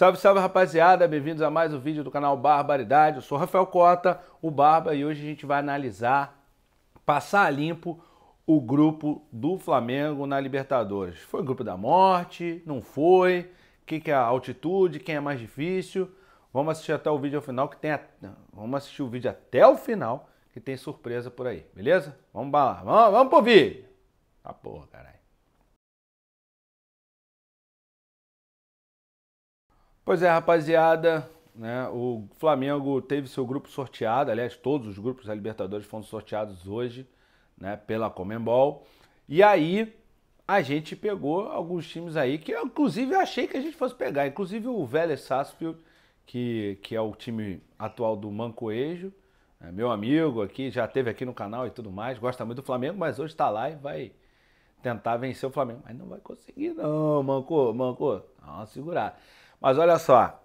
Salve, salve rapaziada, bem-vindos a mais um vídeo do canal Barbaridade. Eu sou Rafael Cota, o Barba, e hoje a gente vai analisar, passar a limpo o grupo do Flamengo na Libertadores. Foi o grupo da morte? Não foi? O que, que é a altitude? Quem é mais difícil? Vamos assistir até o vídeo ao final, que tem. A... Vamos assistir o vídeo até o final, que tem surpresa por aí, beleza? Vamos lá, vamos, vamos pro vídeo! Ah, porra, caralho. Pois é, rapaziada, né? O Flamengo teve seu grupo sorteado, aliás, todos os grupos da Libertadores foram sorteados hoje, né, pela Comembol. E aí a gente pegou alguns times aí que eu, inclusive achei que a gente fosse pegar, inclusive o Vélez Sarsfield, que, que é o time atual do Mancoejo, né, meu amigo aqui, já teve aqui no canal e tudo mais, gosta muito do Flamengo, mas hoje está lá e vai tentar vencer o Flamengo, mas não vai conseguir não, Manco, Manco, dá uma segurada. Mas olha só,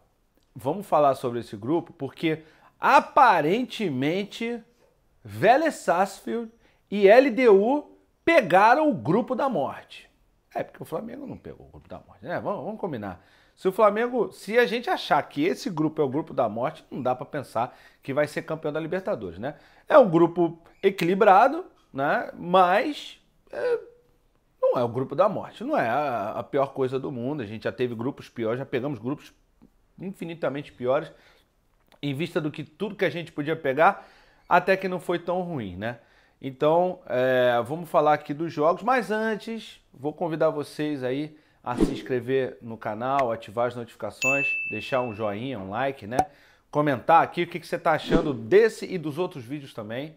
vamos falar sobre esse grupo porque aparentemente Vélez Sarsfield e LDU pegaram o grupo da morte. É, porque o Flamengo não pegou o grupo da morte, né? Vamos, vamos combinar. Se o Flamengo, se a gente achar que esse grupo é o grupo da morte, não dá para pensar que vai ser campeão da Libertadores, né? É um grupo equilibrado, né? Mas é não é o grupo da morte, não é a, a pior coisa do mundo. A gente já teve grupos piores, já pegamos grupos infinitamente piores, em vista do que tudo que a gente podia pegar, até que não foi tão ruim, né? Então, é, vamos falar aqui dos jogos, mas antes, vou convidar vocês aí a se inscrever no canal, ativar as notificações, deixar um joinha, um like, né? Comentar aqui o que, que você está achando desse e dos outros vídeos também.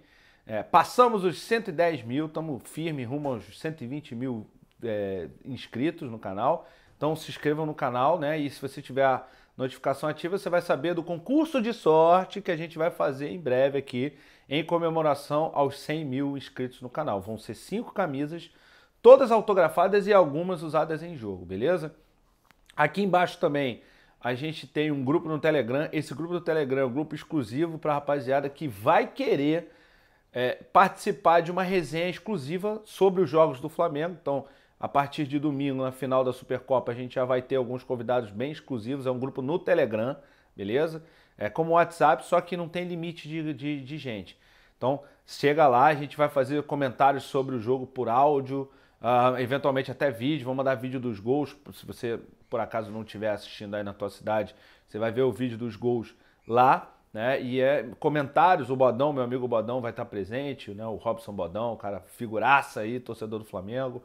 É, passamos os 110 mil, estamos firme rumo aos 120 mil é, inscritos no canal. Então se inscrevam no canal, né? E se você tiver a notificação ativa, você vai saber do concurso de sorte que a gente vai fazer em breve aqui, em comemoração aos 100 mil inscritos no canal. Vão ser cinco camisas, todas autografadas e algumas usadas em jogo, beleza? Aqui embaixo também a gente tem um grupo no Telegram. Esse grupo do Telegram é um grupo exclusivo para rapaziada que vai querer é, participar de uma resenha exclusiva sobre os jogos do Flamengo. Então, a partir de domingo, na final da Supercopa, a gente já vai ter alguns convidados bem exclusivos. É um grupo no Telegram, beleza? É como o WhatsApp, só que não tem limite de, de, de gente. Então, chega lá, a gente vai fazer comentários sobre o jogo por áudio, uh, eventualmente até vídeo. Vamos mandar vídeo dos gols. Se você, por acaso, não estiver assistindo aí na tua cidade, você vai ver o vídeo dos gols lá. Né? E é comentários, o Bodão, meu amigo Bodão vai estar presente, né? O Robson Bodão, cara figuraça aí, torcedor do Flamengo.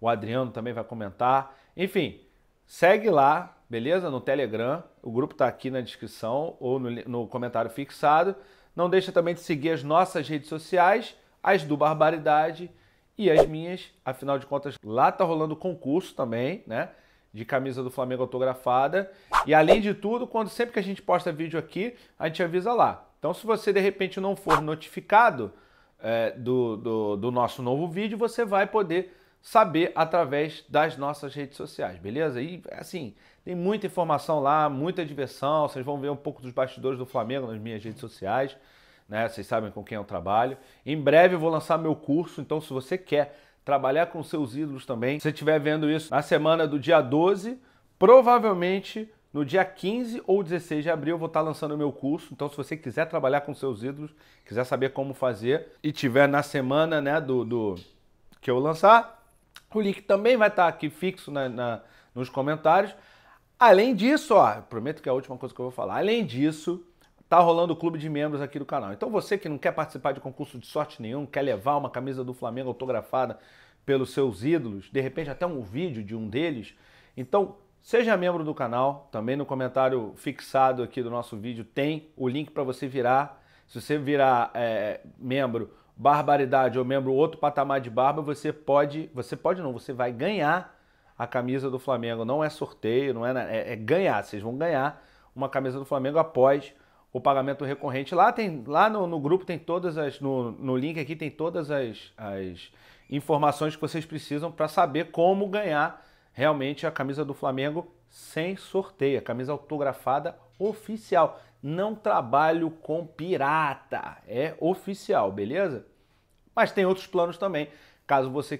O Adriano também vai comentar. Enfim, segue lá, beleza? No Telegram, o grupo está aqui na descrição ou no, no, comentário fixado. Não deixa também de seguir as nossas redes sociais, as do Barbaridade e as minhas. Afinal de contas, lá tá rolando concurso também, né? de camisa do Flamengo autografada. E além de tudo, quando sempre que a gente posta vídeo aqui, a gente avisa lá. Então, se você de repente não for notificado é, do, do, do nosso novo vídeo, você vai poder saber através das nossas redes sociais, beleza? E assim, tem muita informação lá, muita diversão. Vocês vão ver um pouco dos bastidores do Flamengo nas minhas redes sociais, né? Vocês sabem com quem eu trabalho. Em breve eu vou lançar meu curso, então se você quer trabalhar com seus ídolos também. Se você estiver vendo isso na semana do dia 12, provavelmente no dia 15 ou 16 de abril eu vou estar lançando o meu curso. Então, se você quiser trabalhar com seus ídolos, quiser saber como fazer e tiver na semana né, do, do que eu lançar, o link também vai estar aqui fixo na, na, nos comentários. Além disso, ó, prometo que é a última coisa que eu vou falar. Além disso, tá rolando o clube de membros aqui do canal. Então você que não quer participar de concurso de sorte nenhum, quer levar uma camisa do Flamengo autografada pelos seus ídolos, de repente até um vídeo de um deles, então seja membro do canal, também no comentário fixado aqui do nosso vídeo tem o link para você virar. Se você virar é, membro barbaridade ou membro outro patamar de barba, você pode, você pode não, você vai ganhar a camisa do Flamengo. Não é sorteio, não é, é, é ganhar. Vocês vão ganhar uma camisa do Flamengo após o pagamento recorrente. Lá tem lá no, no grupo tem todas as no, no link aqui tem todas as, as informações que vocês precisam para saber como ganhar realmente a camisa do Flamengo sem sorteio, a camisa autografada oficial. Não trabalho com pirata, é oficial, beleza? Mas tem outros planos também, caso você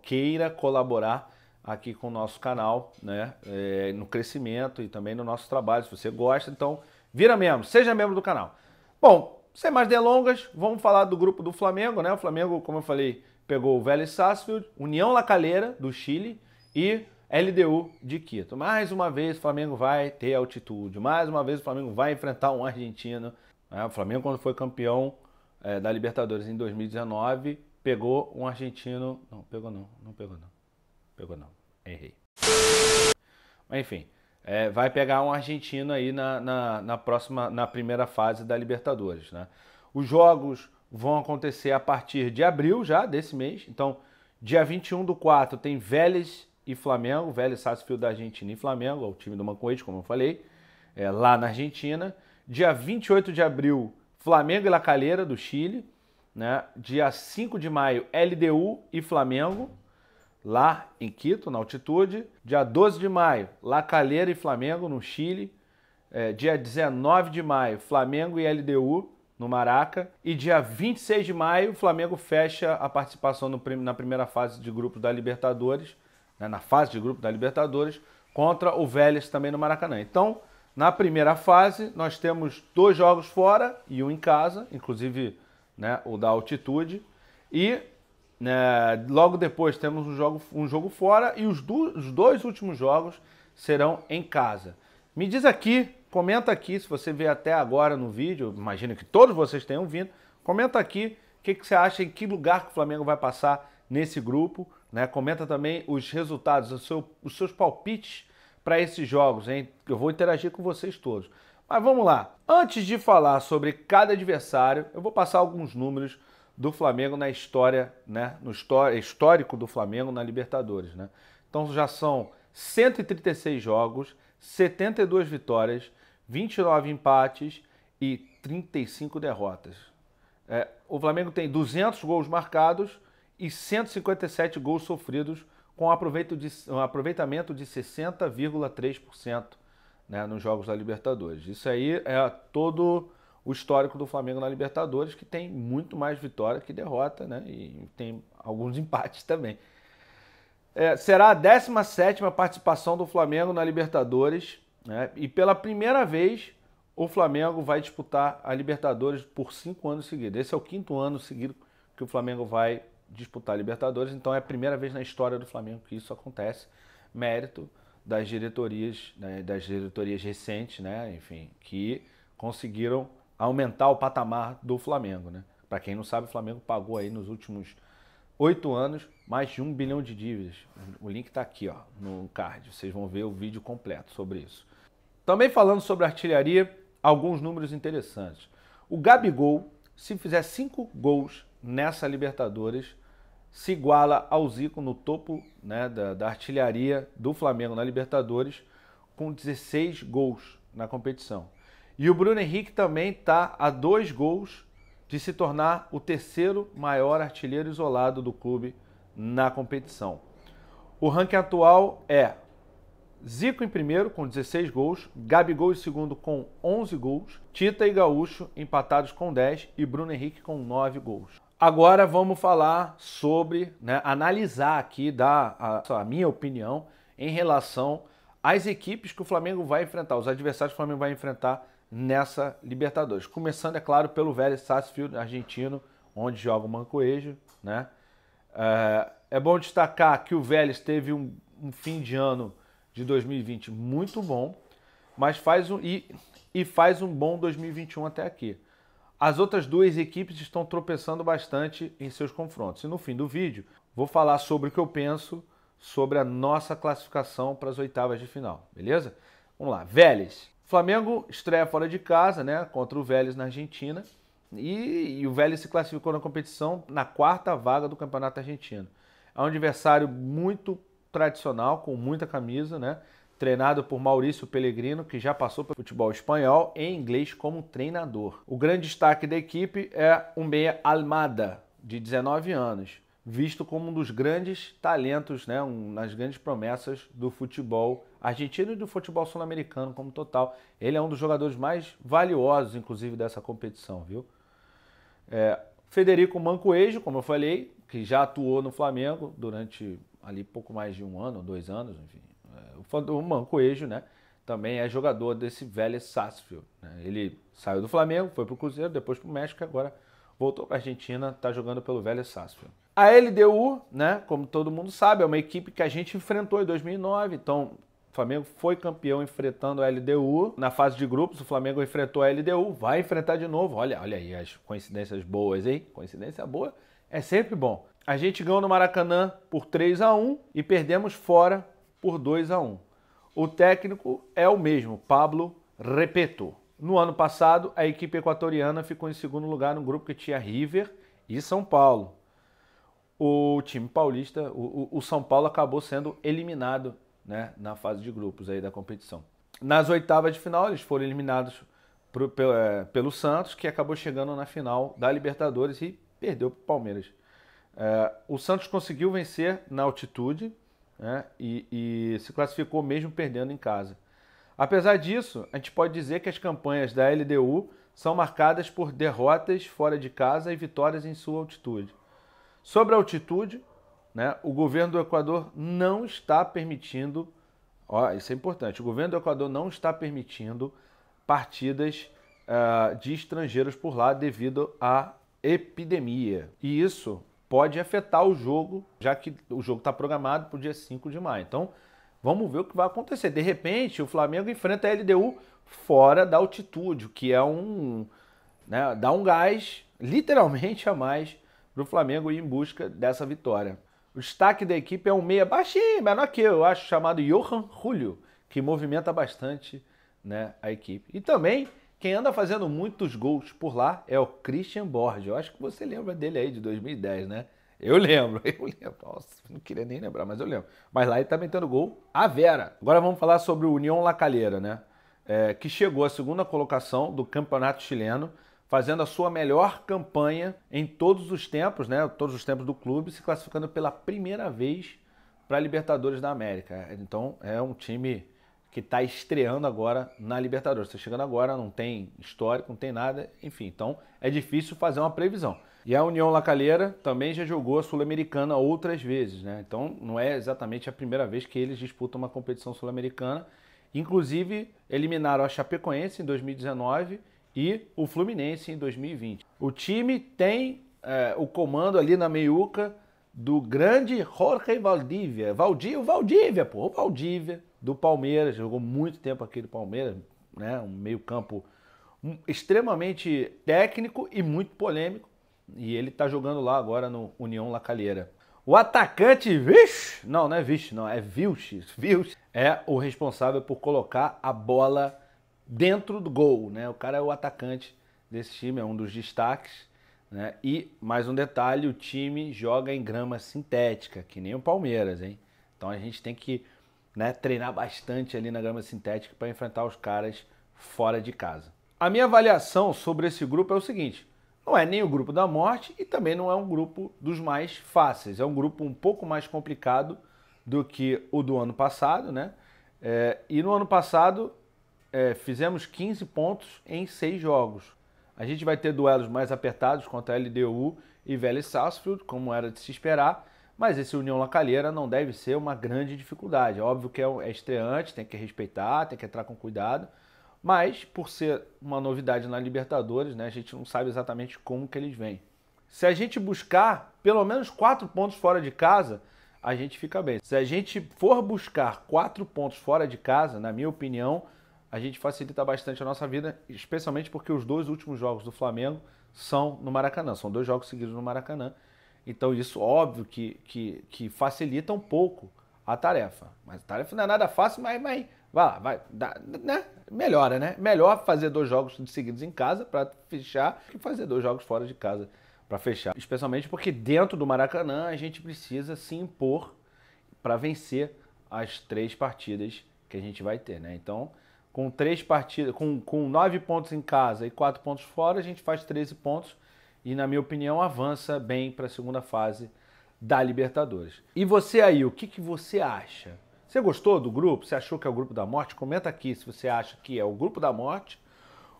queira colaborar aqui com o nosso canal, né, é, no crescimento e também no nosso trabalho. Se você gosta, então Vira membro, seja membro do canal. Bom, sem mais delongas, vamos falar do grupo do Flamengo, né? O Flamengo, como eu falei, pegou o Vélez Sarsfield, União Calera do Chile, e LDU de Quito. Mais uma vez o Flamengo vai ter altitude, mais uma vez o Flamengo vai enfrentar um argentino. Né? O Flamengo, quando foi campeão é, da Libertadores em 2019, pegou um argentino. Não, pegou não, não pegou não. Pegou não, errei. Mas enfim, é, vai pegar um argentino aí na, na, na, próxima, na primeira fase da Libertadores, né? Os jogos vão acontecer a partir de abril já, desse mês. Então, dia 21 do 4 tem Vélez e Flamengo, Vélez Sarsfield da Argentina e Flamengo, é o time do Mancoete, como eu falei, é, lá na Argentina. Dia 28 de abril, Flamengo e La Calera, do Chile. Né? Dia 5 de maio, LDU e Flamengo, lá em Quito, na altitude. Dia 12 de maio, La Calera e Flamengo, no Chile. É, dia 19 de maio, Flamengo e LDU, no Maraca. E dia 26 de maio, o Flamengo fecha a participação no, na primeira fase de grupo da Libertadores, né, na fase de grupo da Libertadores, contra o Vélez também no Maracanã. Então, na primeira fase, nós temos dois jogos fora e um em casa, inclusive né, o da altitude. E né, logo depois temos um jogo, um jogo fora e os, do, os dois últimos jogos serão em casa. Me diz aqui, comenta aqui, se você vê até agora no vídeo, imagino que todos vocês tenham vindo, comenta aqui o que, que, você acha, em que lugar que o Flamengo vai passar nesse grupo. Né? Comenta também os resultados, os, seu, os seus palpites para esses jogos. Hein? Eu vou interagir com vocês todos. Mas vamos lá. Antes de falar sobre cada adversário, eu vou passar alguns números do Flamengo na história, né? No histórico do Flamengo na Libertadores, né? Então já são 136 jogos, 72 vitórias, 29 empates e 35 derrotas. É, o Flamengo tem 200 gols marcados e 157 gols sofridos, com um aproveitamento de 60,3% né, nos jogos da Libertadores. Isso aí é todo o histórico do Flamengo na Libertadores, que tem muito mais vitória que derrota, né? E tem alguns empates também. É, será a 17 participação do Flamengo na Libertadores, né? E pela primeira vez o Flamengo vai disputar a Libertadores por cinco anos seguidos. Esse é o quinto ano seguido que o Flamengo vai disputar a Libertadores, então é a primeira vez na história do Flamengo que isso acontece. Mérito das diretorias, né? das diretorias recentes, né? Enfim, que conseguiram aumentar o patamar do Flamengo. Né? Para quem não sabe, o Flamengo pagou aí nos últimos oito anos mais de um bilhão de dívidas. O link está aqui ó, no card, vocês vão ver o vídeo completo sobre isso. Também falando sobre artilharia, alguns números interessantes. O Gabigol, se fizer cinco gols nessa Libertadores, se iguala ao Zico no topo né, da, da artilharia do Flamengo na Libertadores, com 16 gols na competição. E o Bruno Henrique também está a dois gols de se tornar o terceiro maior artilheiro isolado do clube na competição. O ranking atual é Zico em primeiro com 16 gols, Gabigol em segundo com 11 gols, Tita e Gaúcho empatados com 10 e Bruno Henrique com 9 gols. Agora vamos falar sobre, né, analisar aqui, dar a, a minha opinião em relação às equipes que o Flamengo vai enfrentar, os adversários que o Flamengo vai enfrentar nessa Libertadores. Começando, é claro, pelo Vélez Sarsfield, argentino, onde joga o Mancoejo. Né? É, é bom destacar que o Vélez teve um, um fim de ano de 2020 muito bom, mas faz um, e, e faz um bom 2021 até aqui. As outras duas equipes estão tropeçando bastante em seus confrontos. E no fim do vídeo, vou falar sobre o que eu penso sobre a nossa classificação para as oitavas de final, beleza? Vamos lá. Vélez, Flamengo estreia fora de casa, né, contra o Vélez na Argentina. E, e, o Vélez se classificou na competição na quarta vaga do Campeonato Argentino. É um adversário muito tradicional, com muita camisa, né? Treinado por Maurício Pellegrino, que já passou pelo futebol espanhol e inglês como treinador. O grande destaque da equipe é o meia Almada, de 19 anos, visto como um dos grandes talentos, né, um das grandes promessas do futebol argentino e do futebol sul-americano como total. Ele é um dos jogadores mais valiosos, inclusive, dessa competição, viu? É, Federico Mancoejo, como eu falei, que já atuou no Flamengo durante ali pouco mais de um ano, dois anos, enfim. É, o Mancoejo, né? Também é jogador desse velho Sassfield. Né? Ele saiu do Flamengo, foi para o Cruzeiro, depois para o México, agora voltou para a Argentina, está jogando pelo velho Sassfield. A LDU, né, como todo mundo sabe, é uma equipe que a gente enfrentou em 2009, então o Flamengo foi campeão enfrentando a LDU. Na fase de grupos, o Flamengo enfrentou a LDU, vai enfrentar de novo. Olha, olha aí as coincidências boas, hein? Coincidência boa é sempre bom. A gente ganhou no Maracanã por 3 a 1 e perdemos fora por 2 a 1. O técnico é o mesmo, Pablo Repeto. No ano passado, a equipe equatoriana ficou em segundo lugar no grupo que tinha River e São Paulo. O time paulista, o, o São Paulo acabou sendo eliminado né, na fase de grupos aí da competição. Nas oitavas de final, eles foram eliminados pro, pelo, é, pelo, Santos, que acabou chegando na final da Libertadores e perdeu para o Palmeiras. É, o Santos conseguiu vencer na altitude né, e, e se classificou mesmo perdendo em casa. Apesar disso, a gente pode dizer que as campanhas da LDU são marcadas por derrotas fora de casa e vitórias em sua altitude. Sobre a altitude, né, o governo do Equador não está permitindo, ó, isso é importante, o governo do Equador não está permitindo partidas uh, de estrangeiros por lá devido à epidemia. E isso pode afetar o jogo, já que o jogo está programado para o dia 5 de maio. Então, vamos ver o que vai acontecer. De repente, o Flamengo enfrenta a LDU fora da altitude, o que é um. Né, dá um gás, literalmente, a mais para o Flamengo ir em busca dessa vitória. O destaque da equipe é um meia baixinho, menor que eu, eu acho, chamado Johan Julio, que movimenta bastante né, a equipe. E também, quem anda fazendo muitos gols por lá é o Christian Borges. Eu acho que você lembra dele aí de 2010, né? Eu lembro, eu lembro. Nossa, não queria nem lembrar, mas eu lembro. Mas lá ele tá metendo gol a Vera. Agora vamos falar sobre o União La né? É, que chegou à segunda colocação do campeonato chileno fazendo a sua melhor campanha em todos os tempos, né? Todos os tempos do clube, se classificando pela primeira vez para a Libertadores da América. Então é um time que está estreando agora na Libertadores. Está chegando agora, não tem histórico, não tem nada, enfim. Então é difícil fazer uma previsão. E a União Lacalheira também já jogou a Sul-Americana outras vezes, né? Então não é exatamente a primeira vez que eles disputam uma competição sul-americana. Inclusive eliminaram a Chapecoense em 2019 e o Fluminense em 2020. O time tem é, o comando ali na meiuca do grande Jorge Valdívia. Valdir, o Valdívia, pô, o Valdívia do Palmeiras, jogou muito tempo aqui do Palmeiras, né? Um meio-campo extremamente técnico e muito polêmico. E ele tá jogando lá agora no União Lacalheira. O atacante, vixe, não, não é vixe, não, é Vilch. Vilch é o responsável por colocar a bola dentro do gol, né? O cara é o atacante desse time, é um dos destaques. Né? E mais um detalhe, o time joga em grama sintética, que nem o Palmeiras, hein? Então a gente tem que né, treinar bastante ali na grama sintética para enfrentar os caras fora de casa. A minha avaliação sobre esse grupo é o seguinte: não é nem o grupo da morte e também não é um grupo dos mais fáceis. É um grupo um pouco mais complicado do que o do ano passado, né? É, e no ano passado é, fizemos 15 pontos em 6 jogos. A gente vai ter duelos mais apertados contra a LDU e Vélez Sarsfield, como era de se esperar, mas esse União Lacalheira não deve ser uma grande dificuldade. Óbvio que é, é estreante, tem que respeitar, tem que entrar com cuidado, mas por ser uma novidade na Libertadores, né, a gente não sabe exatamente como que eles vêm. Se a gente buscar pelo menos quatro pontos fora de casa, a gente fica bem. Se a gente for buscar quatro pontos fora de casa, na minha opinião, a gente facilita bastante a nossa vida, especialmente porque os dois últimos jogos do Flamengo são no Maracanã, são dois jogos seguidos no Maracanã. Então isso óbvio que, que, que facilita um pouco a tarefa. Mas a tarefa não é nada fácil, mas, mas vai lá, vai, dá, né? Melhora, né? Melhor fazer dois jogos seguidos em casa para fechar que fazer dois jogos fora de casa para fechar. Especialmente porque dentro do Maracanã a gente precisa se impor para vencer as três partidas que a gente vai ter, né? Então com três partidas, com, com nove pontos em casa e quatro pontos fora, a gente faz 13 pontos e, na minha opinião, avança bem para a segunda fase da Libertadores. E você aí, o que, que você acha? Você gostou do grupo? Você achou que é o grupo da morte? Comenta aqui se você acha que é o grupo da morte,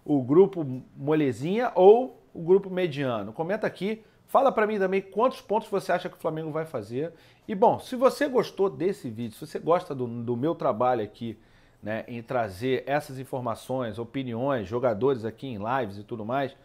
o grupo molezinha ou o grupo mediano. Comenta aqui, fala para mim também quantos pontos você acha que o Flamengo vai fazer. E bom, se você gostou desse vídeo, se você gosta do, do meu trabalho aqui, né, em trazer essas informações, opiniões, jogadores aqui em lives e tudo mais,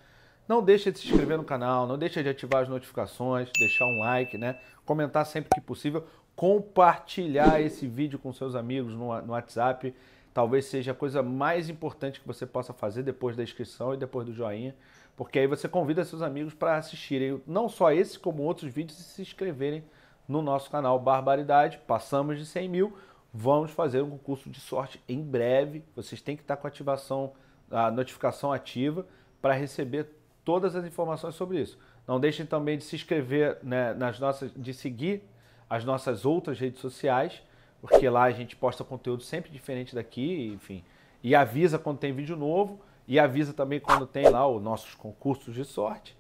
não deixa de se inscrever no canal, não deixa de ativar as notificações, deixar um like, né? Comentar sempre que possível, compartilhar esse vídeo com seus amigos no, no WhatsApp. Talvez seja a coisa mais importante que você possa fazer depois da inscrição e depois do joinha, porque aí você convida seus amigos para assistirem não só esse, como outros vídeos e se inscreverem no nosso canal Barbaridade. Passamos de 100 mil, Vamos fazer um concurso de sorte em breve. Vocês têm que estar com a ativação, a notificação ativa para receber todas as informações sobre isso. Não deixem também de se inscrever né, nas nossas, de seguir as nossas outras redes sociais, porque lá a gente posta conteúdo sempre diferente daqui, enfim, e avisa quando tem vídeo novo e avisa também quando tem lá os nossos concursos de sorte.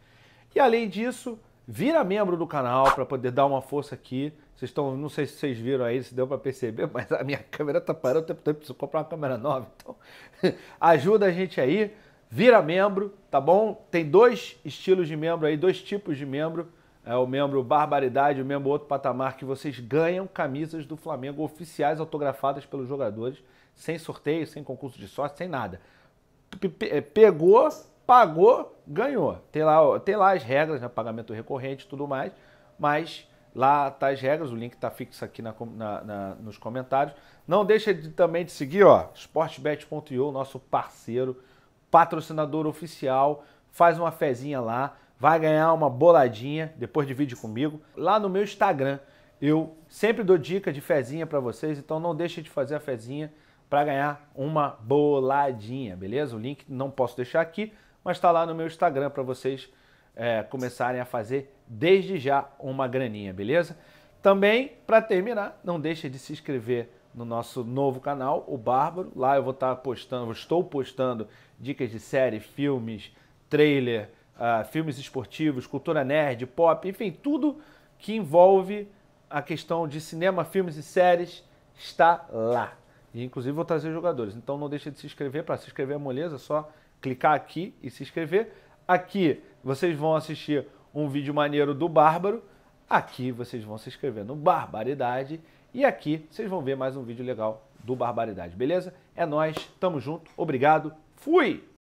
E além disso, Vira membro do canal para poder dar uma força aqui. Vocês estão, não sei se vocês viram aí, se deu para perceber, mas a minha câmera tá parando o tempo todo, preciso comprar uma câmera nova. Então, ajuda a gente aí, vira membro, tá bom? Tem dois estilos de membro aí, dois tipos de membro. É o membro Barbaridade, o membro Outro Patamar, que vocês ganham camisas do Flamengo oficiais autografadas pelos jogadores, sem sorteio, sem concurso de sorte, sem nada. Pegou, pagou, ganhou. Tem lá, tem lá as regras, né? pagamento recorrente e tudo mais, mas lá tá as regras, o link está fixo aqui na, na, na nos comentários. Não deixa de, também de seguir, ó, sportbet.io, nosso parceiro, patrocinador oficial, faz uma fezinha lá, vai ganhar uma boladinha, depois divide comigo, lá no meu Instagram. Eu sempre dou dica de fezinha para vocês, então não deixa de fazer a fezinha para ganhar uma boladinha, beleza? O link não posso deixar aqui, mas está lá no meu Instagram para vocês é, começarem a fazer desde já uma graninha, beleza? Também, para terminar, não deixe de se inscrever no nosso novo canal, o Bárbaro. Lá eu vou estar tá postando, estou postando dicas de série, filmes, trailer, uh, filmes esportivos, cultura nerd, pop, enfim, tudo que envolve a questão de cinema, filmes e séries está lá. E, inclusive vou trazer jogadores. Então não deixe de se inscrever. Para se inscrever é moleza, só clicar aqui e se inscrever. Aqui vocês vão assistir um vídeo maneiro do Bárbaro. Aqui vocês vão se inscrever no Barbaridade. E aqui vocês vão ver mais um vídeo legal do Barbaridade, beleza? É nós, tamo junto, obrigado, fui!